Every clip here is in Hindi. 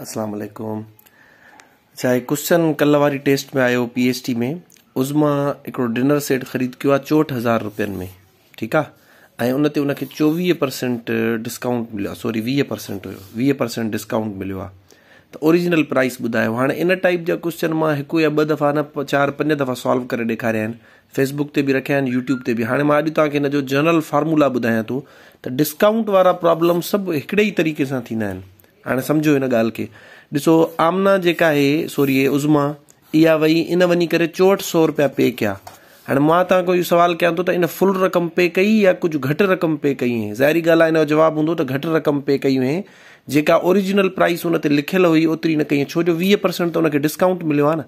असलकुम वालेकुम अच्छा क्वेश्चन कल वारी टेस्ट में आयो पी एच टी में उज़मा एक डिनर सेट ख़रीद कयो आहे हज़ार रुपियनि में ठीक है ऐं उन ते उनखे परसेंट डिस्काउंट मिलियो सॉरी वीह परसेंट हो वीह परसेंट डिस्काउंट मिलो आहे त ओरिजिनल प्राइस ॿुधायो हाँ इन टाइप जा क्वेश्चन में हिकु या ब दफ़ा न चार पंज दफ़ा सॉल्व कर ॾेखारिया फेसबुक से भी रखा यूट्यूब ते बि हाणे मां अॼु तव्हांखे जनरल फार्मूला ॿुधायां थो डिस्काउंट वा प्रॉब्लम सब एक ही तरीक़े से थींदा हाँ समझो इन ॻाल्हि खे ॾिसो आमना जेका है सॉरी उज़मा या वही इन वञी करे चोहठि सौ रुपया पे कया हाँ मां तव्हांखां इहो सुवाल कयां थो इन फुल रक़म पे कई या कुछ घट रक़म पे कई है जहरी ॻाल्हि आहे हिन जो जवाबु हूंदो रक़म पे कई है जेका ओरिजिनल प्राइस उन ते हुई ओतिरी न कई छो जो वीह परसेंट त हुनखे डिस्काउंट मिलो आ न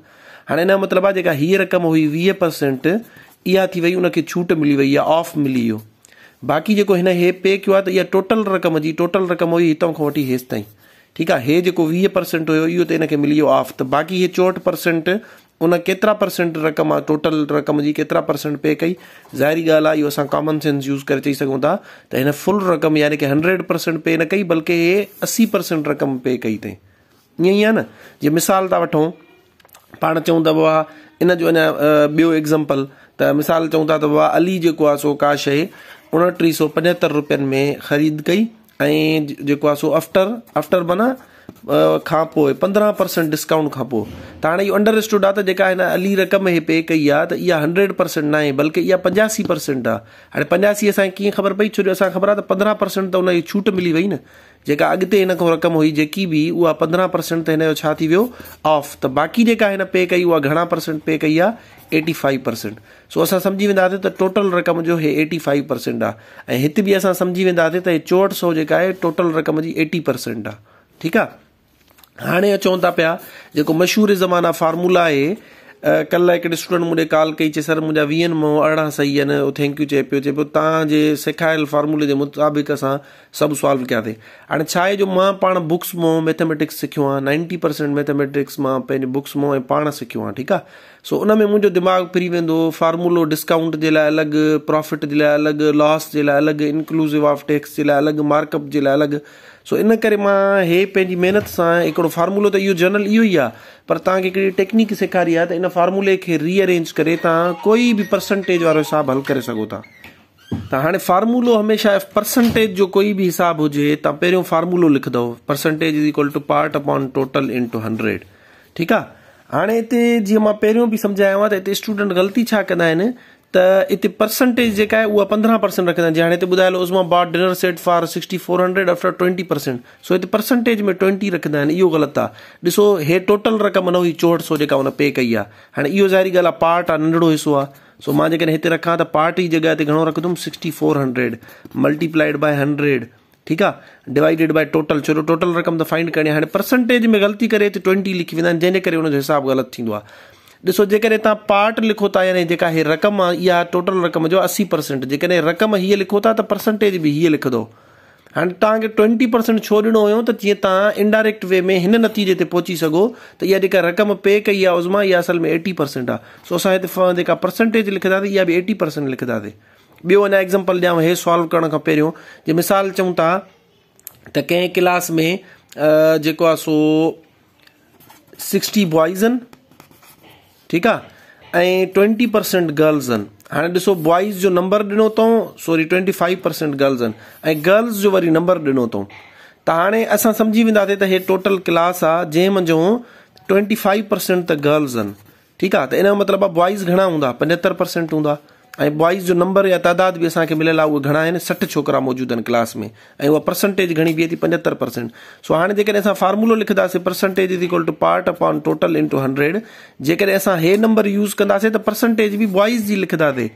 हाणे हिन जो मतिलबु रक़म हुई वीह परसेंट इहा थी वई छूट मिली वही आहे ऑफ मिली वियो बाक़ी जेको हिन हे पे किया आहे त टोटल रक़म की टोटल रक़म हुई हितां खां वठी हेसि ताईं ठीक है हे जो वीह परसेंट हो इहो त हिनखे मिली वियो ऑफ त बाक़ी हे चोहठि परसेंट उन केतिरा परसेंट रक़म टोटल रक़म की केतरा परसेंट पे कई ज़ाहिरी ॻाल्हि आहे कॉमन सेंस यूज़ कर चई सघूं फुल रक़म यानी कि हंड्रेड परसेंट पे न कई बल्कि हे अस्सी परसेंट रक़म पे कई अथई ईअं ई आहे न जीअं मिसाल था वठूं पाण चऊं था इन जो अञा ॿियो एग्ज़ाम्पल त मिसाल चऊं था त बाबा अली जेको सो का शइ उणटीह सौ पंजहतरि रुपयनि में ख़रीद कई ऐं जेको आहे सो आफ्टर आफ्टर माना खां पोइ पंद्रहं परसेंट डिस्काउंट खां पोइ त हाणे इहो अंडर रिस्टोड आहे त जेका हिन अली रक़म हे पे कई आहे त इहा हंड्रेड परसेंट न आहे बल्कि इहा पंजासी परसेंट आहे हाणे पंजासी असांखे कीअं ख़बर पई छो जो असांखे ख़बर आहे त पंद्रहं परसेंट त हुनजी छूट मिली वई न जेका अॻिते हिन खां रक़म हुई जेकी बि उहा पंद्रहं परसेंट त हिन जो छा थी वियो ऑफ त बाक़ी जेका हिन पे कई उहा घणा परसेंट पे कई आहे एटी फाइव परसेंट सो असां सम्झी वेंदासीं त टोटल रक़म जो हे एटी फाइव परसेंट आहे ऐं हिते बि असां सम्झी वेंदासीं त हे चोहठि सौ जेका आहे टोटल रक़म जी एटी परसेंट आहे ठीकु आहे हाणे अचूं था पिया जेको मशहूरु ज़माना फार्मूला आहे कल हिकिड़े स्टूडेंट मूं कॉल कई चए सर मुंहिंजा वीहनि मां अरिड़हं सही आहिनि उहो थैंक्यू चए पियो चए पियो तव्हांजे सिखायल फॉर्मुले जे मुताबिक़ असां सभु सॉल्व कयासीं हाणे छा आहे जो मां पाण बुक्स मां मैथमेटिक्स सिखियो आहे नाइंटी परसेंट मैथेमैटिक्स मां पंहिंजे बुक्स मां ऐं पाण सिखियो आहे ठीकु आहे सो उन में मुंहिंजो दिमाग़ फिरी वेंदो हो डिस्काउंट जे लाइ अलॻि प्रॉफिट जे लाइ अलॻि लॉस जे लाइ अलॻि इंक्लूसिव ऑफ टैक्स जे लाइ अलॻि मार्कअप जे लाइ अलॻि सो इन करे मां हे पंहिंजी महिनत सां हिकिड़ो फार्मूलो त इहो जनरल इहो ही आहे पर तव्हांखे हिकिड़ी टेक्निक सेखारी आहे त इन फार्मूले खे रीअरेंज करे तव्हां कोई बि परसेंटेज वारो हिसाबु हल करे सघो था त हाणे फार्मूलो हमेशा परसेंटेज जो कोई बि हिसाबु हुजे तव्हां पहिरियों फार्मूलो लिखंदव percentage is equal to part upon total into टू हंड्रेड ठीकु आहे हाणे हिते मां पहिरियों बि सम्झायो त हिते स्टूडेंट ग़लती छा कंदा आहिनि त इते परसेंटेज जेका आहे उहा पंद्रहं परसेंट रखंदा आहिनि जीअं हाणे हिते ॿुधायलु Uzma dinner set for sixty four hundred after twenty percent so हिते परसेंटेज में ट्वेंटी रखा आहिनि इहो ग़लति हे टोटल रक़म न हुई चोहठि सौ जेका पे कई आहे हाणे इहो ज़ाहिरी ॻाल्हि पार्ट आ नंढिड़ो हिसो आहे सो मां जेकॾहिं हिते रखां त पार्ट की जगह ते घणो रखंदुमि sixty four hundred multiplied by hundred ठीक है डिवाइडेड बाय टोटल छो टोटल रक़म तो फाइंड करणी आहे हाणे परसेंटेज में ग़लती करे हिते ट्वेंटी लिखी वेंदा जैसे जंहिंजे करे हुनजो हिसाबु ॾिसो जेकॾहिं तव्हां पार्ट लिखो था यानी जेका हीअ रक़म आहे टोटल रक़म जो अस्सी परसेंट जेकॾहिं रक़म हीअ लिखो था त परसेंटेज बि हीअ लिखंदो हाणे तव्हांखे ट्वेंटी परसेंट छो दिनों हुयो त जीअं तव्हां वे में इन नतीजे से पहुची सो तो इहा जेका रक़म पे कई है उज़मा इहा असल में एटी परसेंट आ सो अस हिते जेका परसेंटेज लिखंदासीं इहा बि एटी परसेंट लिखा बो अ एग्ज़ाम्पल ॾियांव हे सॉल्व करण खां पहिरियों मिसाल चऊं था त कें क्लास में जो सो सिक्सटी बॉइज़ ठीक आहे ट्वेंटी परसेंट गर्ल्स आहिनि हाणे ॾिसो बॉइज़ जो नंबर ॾिनो अथऊं sorry twenty five percent girls आहिनि ऐं गर्ल्स जो वरी नंबर ॾिनो अथऊं त हाणे असां सम्झी वेंदासीं त हे टोटल क्लास आहे जंहिं मुंहिंजो ट्वेंटी फाइव परसेंट त गर्ल्स आहिनि ठीकु आहे त इन जो मतिलबु आहे बॉइज़ घणा हूंदा पंजहतरि परसेंट हूंदा ऐं बॉइज़ जो नंबर या तइदाद बि असांखे मिलियल आहे उहे घणा आहिनि सठि छोकिरा मौजूदु आहिनि क्लास में ऐं उहा परसेंटेज घणी बीहे थी पंजहतरि परसेंट सो हाणे जेकॾहिं असां फॉर्मुलो लिखदासीं percentage equal to part upon total into टू हंड्रेड जेकॾहिं असां हे नंबर यूज़ कंदासीं त परसेंटेज बि बॉइज़ जी लिखंदासीं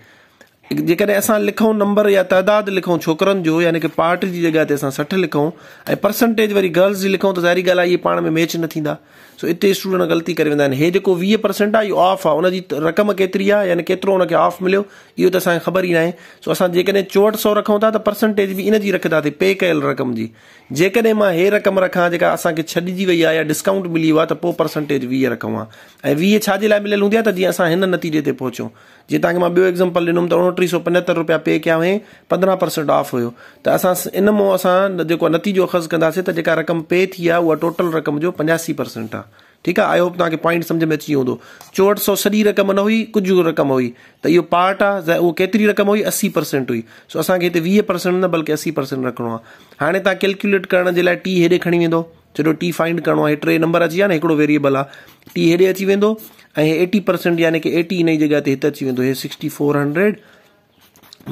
जेकॾहिं असां लिखूं नंबर या तइदादु लिखूं छोकिरनि जो यानी कि पार्ट जी जॻह ते असां सठि लिखूं ऐं परसेंटेज वरी गर्ल्स जी लिखूं त ज़ाहिरी ॻाल्हि आहे इहे पाण में मैच न थींदा सो इत स्टूडेंट ग़लती करे वेंदा आहिनि हे जेको वीह परसेंट आहे ऑफ आहे हुनजी रक़म केतरी आहे यानी केतिरो हुनखे ऑफ मिलियो इहो त असांखे ख़बर ई न सो असां जेकॾहिं सौ रखूं तो त परसेंटेज बि इन जी पे कयल रक़म की जेकॾहिं मां रक़म रखां जेका असांखे छॾिजी वई आहे या डिस्काउंट मिली वियो तो त परसेंटेज वीह रखा हा ऐं वीह छाजे लाइ मिलियल नतीजे से पहुचूं जीअं तव्हांखे मां ॿियो एग्ज़ाम्पल ॾिनुमि त उणटीह सौ पंजहतरि रुपया पे क्या हुई पंद्रहं परसेंट ऑफ हो तो अस इन मां नतीजो अख़ज़ कंदासीं रक़म पे थी आहे टोटल रक़म जो पंजासी परसेंट आ ठीक है आई होप तव्हांखे पॉइंट समझ में अची वियो हूंदो सौ सॼी रक़म न हुई कुछ रक़म हुई तो यो पार्ट आहे उहो केतिरी रक़म हुई अस्सी परसेंट हुई सो अस हिते वीह परसेंट न बल्कि अस्सी परसेंट रखो आहे हाणे तव्हां कैलकुलेट कर जे टी हेॾे खणी वेंदो छॾो टी फाइंड करिणो आहे टे नंबर अची ना न वेरिएबल आ टी हेॾे अची वो एटी परसेंट यानी कि एटी इन जगह से ते अची वेंदो sixty four hundred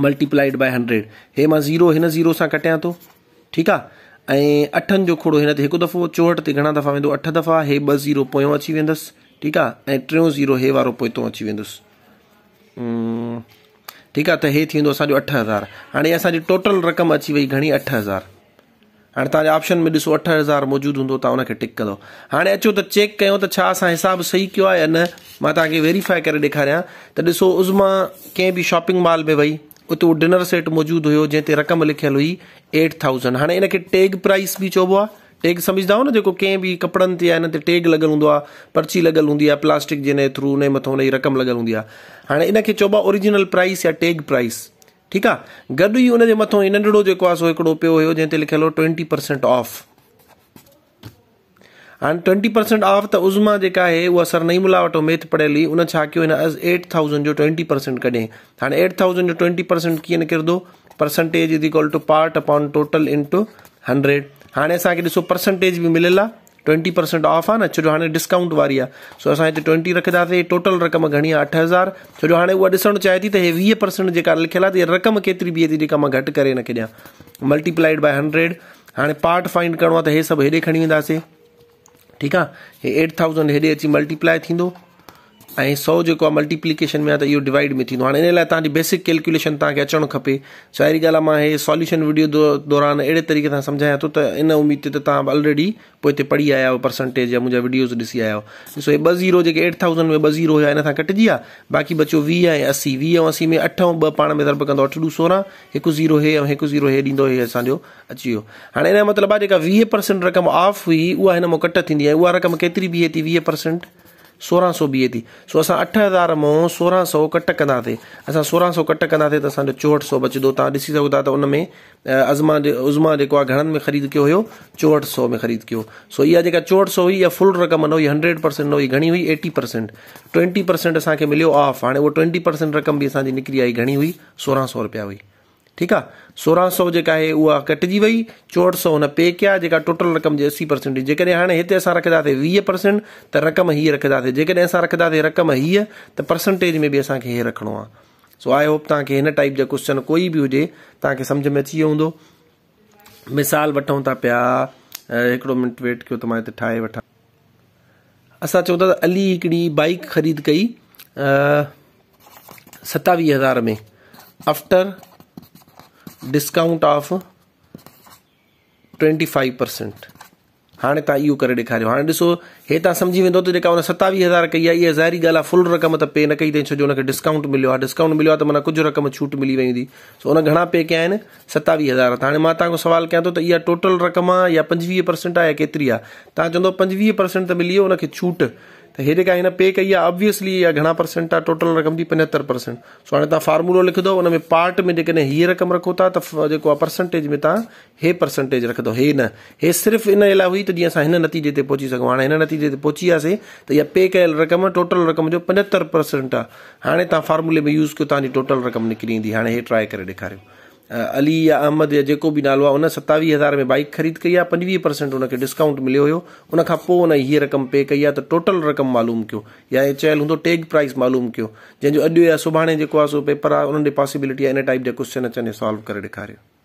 multiplied by hundred हे मां ज़ीरो हिन ज़ीरो सां कटियां थो ठीकु आहे ऐं अठनि जो खोड़ो हिन ते दफ़ो चौहठ से घा दफ़ा वेंदो अठ दफ़ा हे ॿ ज़ीरो पोयों अची वेंदसि ठीकु आहे ऐं ज़ीरो हे वारो पोइतो अची वेंदुसि हम्म, ठीक आहे त हे थी वेंदो अठ हज़ार हाँ असांजी टोटल रक़म अची वही घी अठ हज़ार हाँ तप्शन में ॾिसो अठ हज़ार मौजूदु हूंदो तव्हां टिक कंदो हाणे अचो तो चेक कयूं त सही कयो आहे या न मां तव्हांखे वेरीफाए उज़मा कें भी शॉपिंग मॉल में वही उत उहो डिनर सेट मौजूद हो जंहिं रक़म लिखल हुई एट थाउज़ेंड हाँ हिन खे टैग प्राइस भी चइबो आहे टैग सम्झंदा आहियो न जेको कंहिं बि कपिड़नि ते आहे हिन ते टैग लॻियलु हूंदो पर्ची लगल हूंदी आहे प्लास्टिक जे थ्रू हुन जे मथां रक़म लगल हूँ हाँ इनके इन ओरिजिनल प्राइस या टैग प्राइस ठीक है गड ही हुन मतों नंढड़ो नंढिड़ो जेको आहे सो हिकिड़ो पियो हुयो जंहिं हो twenty percent off and 20% off the uzma जेका आहे उहा सरनईमुला वटि उमेद पढ़ियल हुई उन छा कयो एज़ एट थाउज़ेंड जो ट्वेंटी परसेंट कढियईं हाँ एट थाउज़ेंड जो ट्वेंटी परसेंट कीअं निकिरंदो percentage is equal to part upon total into hundred हाँ असो परसेंटेज भी मिलियल आहे ट्वेंटी परसेंट ऑफ आहे न छो जो डिस्काउंट वाली आहे सो असां हिते ट्वेंटी रखंदासीं टोटल रक़म घनी आहे अठ हज़ार छो जो हाणे उहा ॾिसणु चाहे थी त हे वीह परसेंट जेका लिखल है त रक़म केतिरी बीहे थी जेका मां घटि मल्टीप्लाइड बाय हंड्रेड हाँ पार्ट फाइंड करिणो आहे त हे सभु हेॾे खणी ठीक है ये एट थाउज़ेंड हेॾे अची मल्टीप्लाए थींदो ऐं सौ जेको आहे मल्टीप्लीकेशन में आहे त इहो डिवाइड में थींदो हाणे इन लाइ तव्हांजी बेसिक कैलकुलेशन तव्हांखे अचणु खपे सो ॻाल्हि मां हे सॉल्यूशन वीडियो दौरान अहिड़े तरीक़े सां सम्झायां थो त इन उमेद ते त तव्हां ऑलरेडी पोइ हिते पढ़ी आया आहियो परसेंटेज या मुंहिंजा वीडियोज़ ॾिसी आया आहियो ॾिसो हे ॿ ज़ीरो जेके एट थाउज़ेंड में ॿ ज़ीरो हुया हिन सां कटिजी विया बाक़ी बचो वीह ऐं असी वीह ऐं असी में अठ ऐं ॿ पाण में दर्ब कंदो अठ ॾू सोरहं हिकु ज़ीरो हे ऐं हिकु ज़ीरो हे ॾींदो हे असांजो अची वियो हाणे हिनजो मतिलबु आहे जेका वीह परसेंट रक़म ऑफ हुई उहा हिन मां कट थींदी आहे उहा रक़म केतिरी बीहे थी वीह परसेंट सोरह सौ बीहे थी सो अस अठ हज़ार मो सोरहं सौ कट कंदासीं असां सोरहं सौ कट कंदासीं त असांजो चोहठि सौ बचंदो तव्हां ॾिसी सघो था अज़मा उज़मा जेको आहे घणनि में ख़रीद किया हो चौहठ सौ में ख़रीद किया सो इहा जेका चोहठि सौ हुई या फुल रक़म न हुई हंड्रेड परसेंट न हुई घणी हुई एटी परसेंट ट्वेंटी परसेंट असांखे मिलो ऑफ हाँ वो ट्वेंटी परसेंट रक़म भी असांजी निकिरी आई घणी हुई सोरह सौ रुपया हुई ठीक है सोरह सौ जेका आहे उहा कटिजी वई चोहठि सौ हुन पे क्या जेका टोटल रक़म जो अस्सी परसेंट हुई जेकॾहिं हाणे हिते असां रखंदासीं परसेंट तो रक़म हि रखा जेकॾहिं असां रखंदासीं रक़म हीअ तो परसेंटेज में भी असांखे रखो रखिणो सो आई होप तव्हांखे हिन टाइप जो क्वेश्चन कोई भी हो समझ में अची वियो मिसाल वठूं था मिनट वेट कर त मां हिते ठाहे था अली हिकिड़ी बाइक ख़रीद कई सतावीह हज़ार में after discount off twenty five percent हाणे तव्हां इहो करे ॾेखारियो हाणे ॾिसो हे तव्हां सम्झी वेंदो त जेका हुन सतावीह हज़ार कई आहे इहा ज़ाहिरी ॻाल्हि आहे फुल रक़म त पे न कई अथई छो जो हुनखे डिस्काउंट मिलियो आहे डिस्काउंट मिलियो आहे त माना कुझु रक़म छूट मिली वेंदी सो हुन घणा पे कया आहिनि सतावीह हज़ार त हाणे मां तव्हांखां सवालु कयां थो त इहा टोटल रक़म आहे या पंजवीह परसेंट आहे केतिरी आहे तव्हां पंजवीह मिली वियो छूट त हे जेका हिन पे कई आहे ऑब्वियसली इहा घणा परसेंट आहे टोटल रक़म जी पंजहतरि परसेंट सो हाणे तव्हां फार्मूलो लिखंदो हुन में पार्ट में जेकॾहिं हीअ रक़म रखो था त जेको आहे परसेंटेज में तव्हां हे परसेंटेज रखंदो हे न हे सिर्फ़ु इन लाइ हुई त जीअं असां हिन नतीजे ते पहुची सघूं हाणे हिन नतीजे ते पहुची वियासीं त इहा पे कयल रक़म टोटल रक़म जो पंजहतरि परसेंट आहे हाणे तव्हां फार्मूले में यूज़ कयो तव्हांजी टोटल रक़म निकिरी ईंदी हाणे हे ट्राए करे ॾेखारियो अली या अहमद या जेको बि नालो आहे उन सतावीह हज़ार में बाइक ख़रीद कई आहे पंजवीह परसेंट हुनखे डिस्काउंट मिलियो हुयो उन खां पोइ हुन हीअ रक़म पे कई आहे त टोटल रक़म मालूम कयो या इहे चयल हूंदो टेग प्राइस मालूम कयो जंहिंजो अॼु या सुभाणे जेको आहे सो पेपर आहे उन्हनि ॾे पॉसिबिलिटी आहे इन टाइप जा क्वेश्चन अचनि सॉल्व करे ॾेखारियो